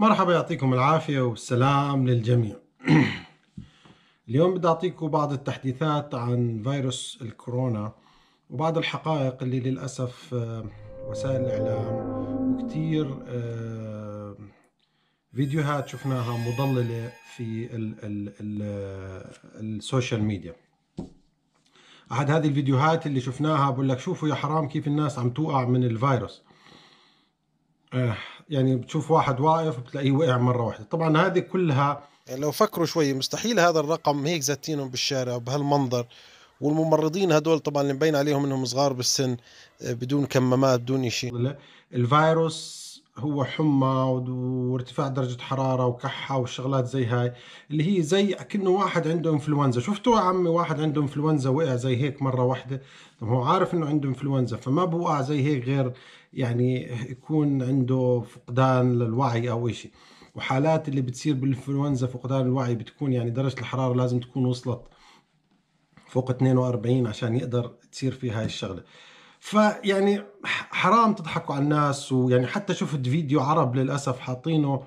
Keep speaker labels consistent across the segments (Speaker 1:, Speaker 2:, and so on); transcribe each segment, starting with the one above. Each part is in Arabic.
Speaker 1: مرحبا يعطيكم العافية والسلام للجميع اليوم بدي أعطيكم بعض التحديثات عن فيروس الكورونا وبعض الحقائق اللي للأسف آه، وسائل الإعلام وكتير آه، فيديوهات شفناها مضللة في السوشيال ميديا أحد هذه الفيديوهات اللي شفناها بقول لك شوفوا يا حرام كيف الناس عم توقع من الفيروس آه، يعني بتشوف واحد واقف بتلاقيه وقع مره واحده طبعا هذه كلها يعني لو فكروا شوي مستحيل هذا الرقم هيك زاتينهم بالشارع وبهالمنظر والممرضين هدول طبعا اللي مبين عليهم انهم صغار بالسن آه، بدون كمامات بدون شيء الفيروس هو حمى وارتفاع درجة حرارة وكحة وشغلات زي هاي اللي هي زي كأنه واحد عنده انفلونزا شفتوا يا عمي واحد عنده انفلونزا وقع زي هيك مرة واحدة طب هو عارف انه عنده انفلونزا فما بوقع زي هيك غير يعني يكون عنده فقدان للوعي او اشي وحالات اللي بتصير بالانفلونزا فقدان الوعي بتكون يعني درجة الحرارة لازم تكون وصلت فوق 42 عشان يقدر تصير فيها هاي الشغلة فيعني حرام تضحكوا على الناس ويعني حتى شفت فيديو عرب للاسف حاطينه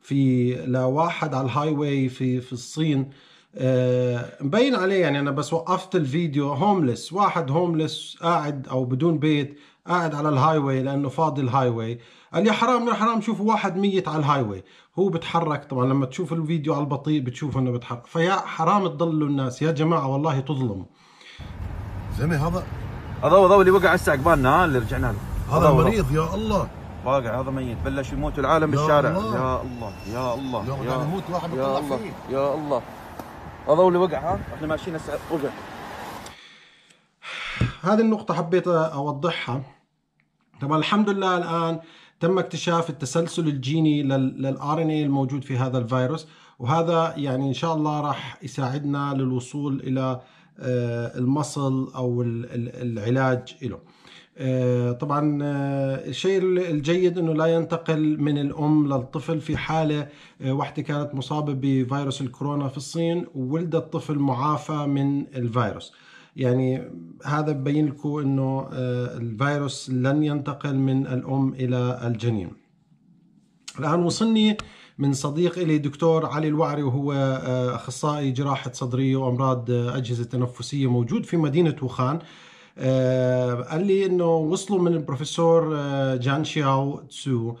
Speaker 1: في لواحد على الهاي واي في في الصين أه مبين عليه يعني انا بس وقفت الفيديو هوملس واحد هوملس قاعد او بدون بيت قاعد على الهاي واي لانه فاضي الهاي واي قال يا حرام يا حرام شوفوا واحد ميت على الهاي واي هو بتحرك طبعا لما تشوف الفيديو على البطيء بتشوف انه بتحرك فيا حرام تضلوا الناس يا جماعه والله تظلموا زلمه هذا هذا هذا اللي وقع هسه عقبالنا ها اللي رجعنا له هذا مريض يا الله واقع هذا ميت بلش يموت العالم بالشارع يا الله يا الله يا, يا يموت واحد يا الله يا الله هذا اللي وقع ها احنا ماشيين هسه وقع هذه النقطة حبيت أوضحها طبعا الحمد لله الآن تم اكتشاف التسلسل الجيني للار ان الموجود في هذا الفيروس وهذا يعني ان شاء الله راح يساعدنا للوصول الى آه، المصل او العلاج له آه، طبعا آه، الشيء الجيد انه لا ينتقل من الام للطفل في حاله وحده كانت مصابه بفيروس الكورونا في الصين ولد الطفل معافى من الفيروس يعني هذا ببين لكم انه الفيروس لن ينتقل من الام الى الجنين الان وصلني من صديق إلي دكتور علي الوعري وهو آه، أخصائي جراحة صدرية وأمراض آه، أجهزة تنفسية موجود في مدينة وخان آه، قال لي انه وصلوا من البروفيسور جان شياو تسو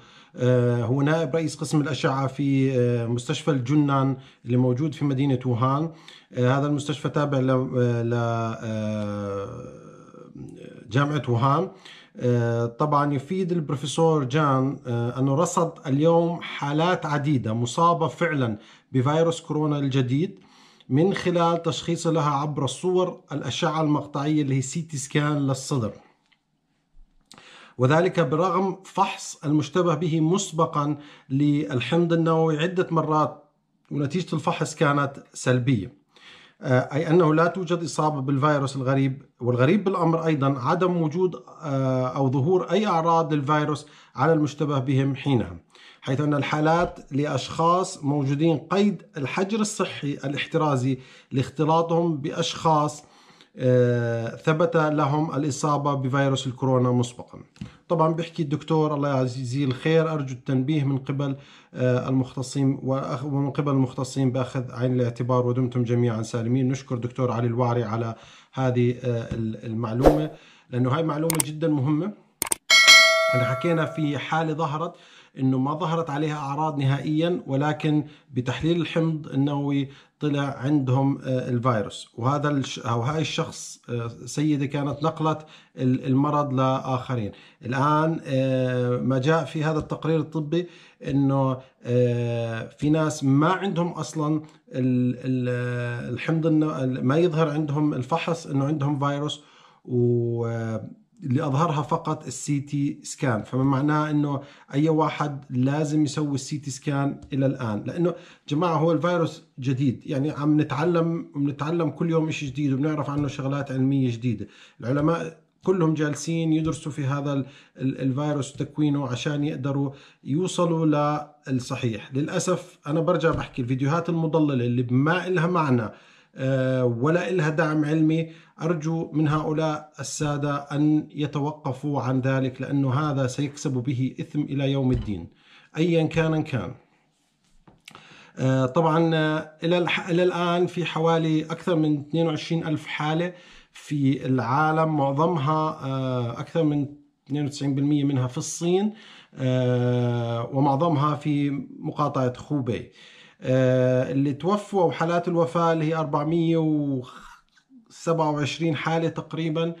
Speaker 1: هو نائب رئيس قسم الأشعة في مستشفى الجنان اللي موجود في مدينة ووهان هذا المستشفى تابع ل جامعة ووهان آه، طبعا يفيد البروفيسور جان آه، أنه رصد اليوم حالات عديدة مصابة فعلا بفيروس كورونا الجديد من خلال تشخيص لها عبر صور الأشعة المقطعية اللي هي سي تي سكان للصدر وذلك برغم فحص المشتبه به مسبقا للحمض النووي عدة مرات ونتيجة الفحص كانت سلبية أي أنه لا توجد إصابة بالفيروس الغريب والغريب بالأمر أيضا عدم وجود آه، أو ظهور أي أعراض للفيروس على المشتبه بهم حينها حيث أن الحالات لأشخاص موجودين قيد الحجر الصحي الاحترازي لاختلاطهم بأشخاص آه، ثبت لهم الإصابة بفيروس الكورونا مسبقا طبعا بيحكي الدكتور الله يجزيه الخير أرجو التنبيه من قبل آه، المختصين ومن قبل المختصين بأخذ عين الاعتبار ودمتم جميعا سالمين نشكر دكتور علي الوعري على هذه آه، المعلومة لأنه هاي معلومة جدا مهمة احنا حكينا في حالة ظهرت انه ما ظهرت عليها اعراض نهائيا ولكن بتحليل الحمض النووي طلع عندهم آه، الفيروس وهذا الش... او هاي الشخص آه، سيده كانت نقلت المرض لاخرين الان آه، ما جاء في هذا التقرير الطبي انه في ناس ما عندهم اصلا الحمض ما يظهر عندهم الفحص انه عندهم فيروس و اللي اظهرها فقط السي تي سكان فما معناه انه اي واحد لازم يسوي السي تي سكان الى الان لانه جماعه هو الفيروس جديد يعني عم نتعلم بنتعلم كل يوم شيء جديد وبنعرف عنه شغلات علميه جديده العلماء كلهم جالسين يدرسوا في هذا الفيروس وتكوينه عشان يقدروا يوصلوا للصحيح للأسف أنا برجع بحكي الفيديوهات المضللة اللي ما إلها معنى آه، ولا إلها دعم علمي أرجو من هؤلاء السادة أن يتوقفوا عن ذلك لأنه هذا سيكسب به إثم إلى يوم الدين أيا كان كان آه، طبعا آه، إلى الآن في حوالي أكثر من 22 ألف حالة في العالم معظمها أكثر من 92% منها في الصين ومعظمها في مقاطعة خوبي آه، اللي توفوا أو حالات الوفاة اللي هي 427 حالة تقريبا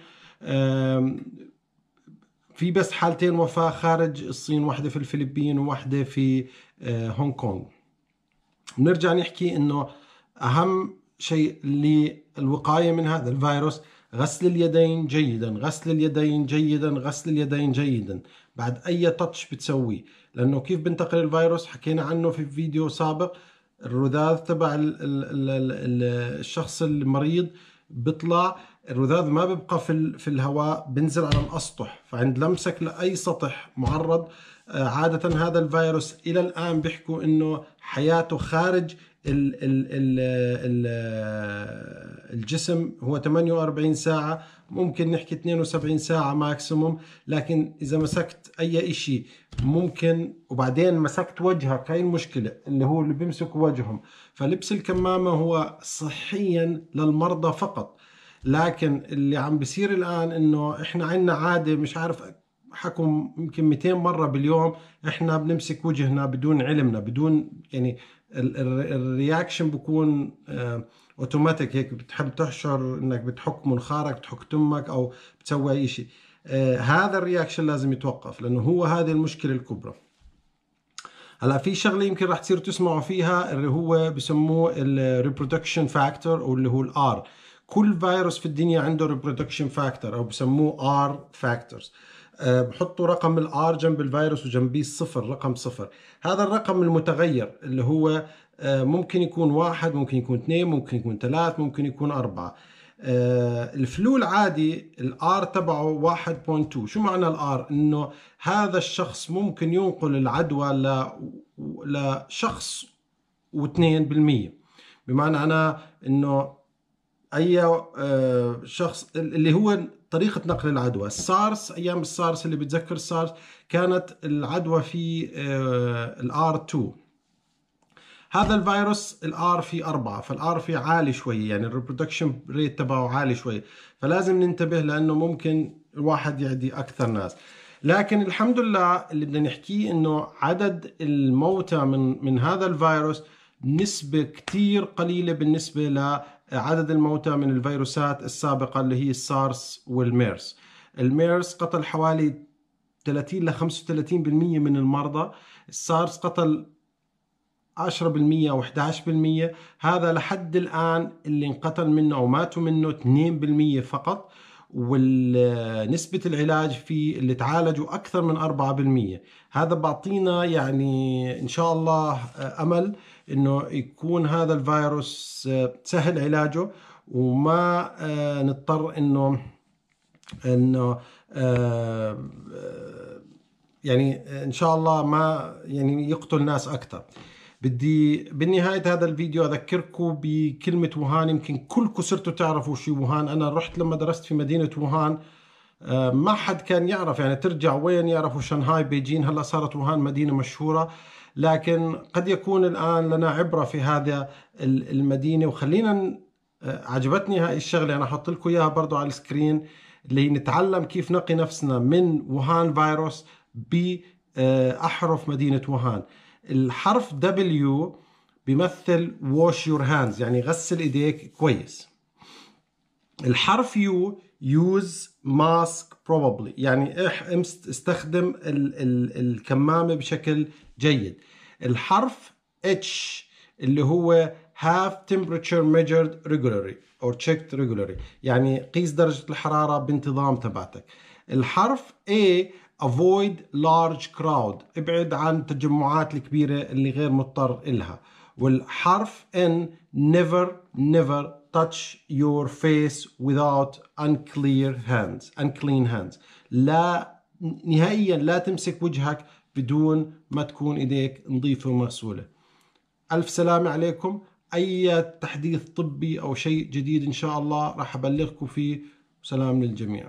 Speaker 1: في بس حالتين وفاة خارج الصين واحدة في الفلبين وواحدة في آه، هونغ كونغ بنرجع نحكي انه اهم شيء للوقاية من هذا الفيروس غسل اليدين جيدا غسل اليدين جيدا غسل اليدين جيدا بعد اي تاتش بتسويه لانه كيف بنتقل الفيروس حكينا عنه في فيديو سابق الرذاذ تبع الشخص المريض بيطلع الرذاذ ما بيبقى في في الهواء بينزل على الاسطح فعند لمسك لاي سطح معرض آه، عاده هذا الفيروس الى الان بيحكوا انه حياته خارج ال ال ال الجسم هو 48 ساعة ممكن نحكي 72 ساعة ماكسيموم لكن إذا مسكت أي إشي ممكن وبعدين مسكت وجهك هاي المشكلة اللي هو اللي بيمسك وجههم فلبس الكمامة هو صحيا للمرضى فقط لكن اللي عم بيصير الآن إنه إحنا عنا عادة مش عارف حكوا يمكن 200 مرة باليوم إحنا بنمسك وجهنا بدون علمنا بدون يعني الرياكشن بكون اوتوماتيك آه، هيك بتحب تحشر انك بتحك منخارك بتحك تمك او بتسوي اي شيء آه، هذا الرياكشن لازم يتوقف لانه هو هذه المشكله الكبرى هلا في شغله يمكن رح تصيروا تسمعوا فيها اللي هو بسموه الريبرودكشن فاكتور او اللي هو الار كل فيروس في الدنيا عنده ريبرودكشن فاكتور او بسموه ار فاكتورز آه، بحطوا رقم الار جنب الفيروس وجنبيه الصفر رقم صفر هذا الرقم المتغير اللي هو آه، ممكن يكون واحد ممكن يكون اثنين ممكن يكون ثلاث ممكن يكون أربعة آه، الفلو العادي الار تبعه 1.2 شو معنى الار انه هذا الشخص ممكن ينقل العدوى ل لشخص و2% بمعنى انا انه اي آه، شخص اللي هو طريقه نقل العدوى السارس ايام السارس اللي بتذكر السارس كانت العدوى في آه، الار 2 هذا الفيروس الار في أربعة فالار في عالي شوي يعني الريبرودكشن ريت تبعه عالي شوي فلازم ننتبه لانه ممكن الواحد يعدي اكثر ناس لكن الحمد لله اللي بدنا نحكيه انه عدد الموتى من من هذا الفيروس نسبة كتير قليلة بالنسبة عدد الموتى من الفيروسات السابقة اللي هي السارس والميرس الميرس قتل حوالي 30 ل 35% من المرضى السارس قتل 10% او 11% هذا لحد الان اللي انقتل منه او ماتوا منه 2% فقط ونسبة العلاج في اللي تعالجوا أكثر من 4% هذا بعطينا يعني إن شاء الله آه، أمل إنه يكون هذا الفيروس آه، سهل علاجه وما آه، نضطر إنه إنه يعني إن شاء الله ما يعني يقتل ناس أكثر بدي بالنهاية هذا الفيديو أذكركم بكلمة ووهان يمكن كلكم صرتوا تعرفوا شو ووهان أنا رحت لما درست في مدينة ووهان آه، ما حد كان يعرف يعني ترجع وين يعرفوا شنهاي بيجين هلا صارت ووهان مدينة مشهورة لكن قد يكون الآن لنا عبرة في هذا المدينة وخلينا آه، عجبتني هاي الشغلة أنا حط لكم إياها برضو على السكرين اللي نتعلم كيف نقي نفسنا من ووهان فيروس بأحرف مدينة ووهان الحرف W بيمثل wash your hands يعني غسل ايديك كويس الحرف U use mask probably يعني استخدم ال ال الكمامة بشكل جيد الحرف H اللي هو have temperature measured regularly or checked regularly يعني قيس درجة الحرارة بانتظام تبعتك الحرف A avoid large crowd ابعد عن التجمعات الكبيرة اللي غير مضطر إلها والحرف N never never touch your face without unclear hands unclean hands لا نهائيا لا تمسك وجهك بدون ما تكون ايديك نظيفة ومغسولة ألف سلامة عليكم أي تحديث طبي أو شيء جديد إن شاء الله راح أبلغكم فيه سلام للجميع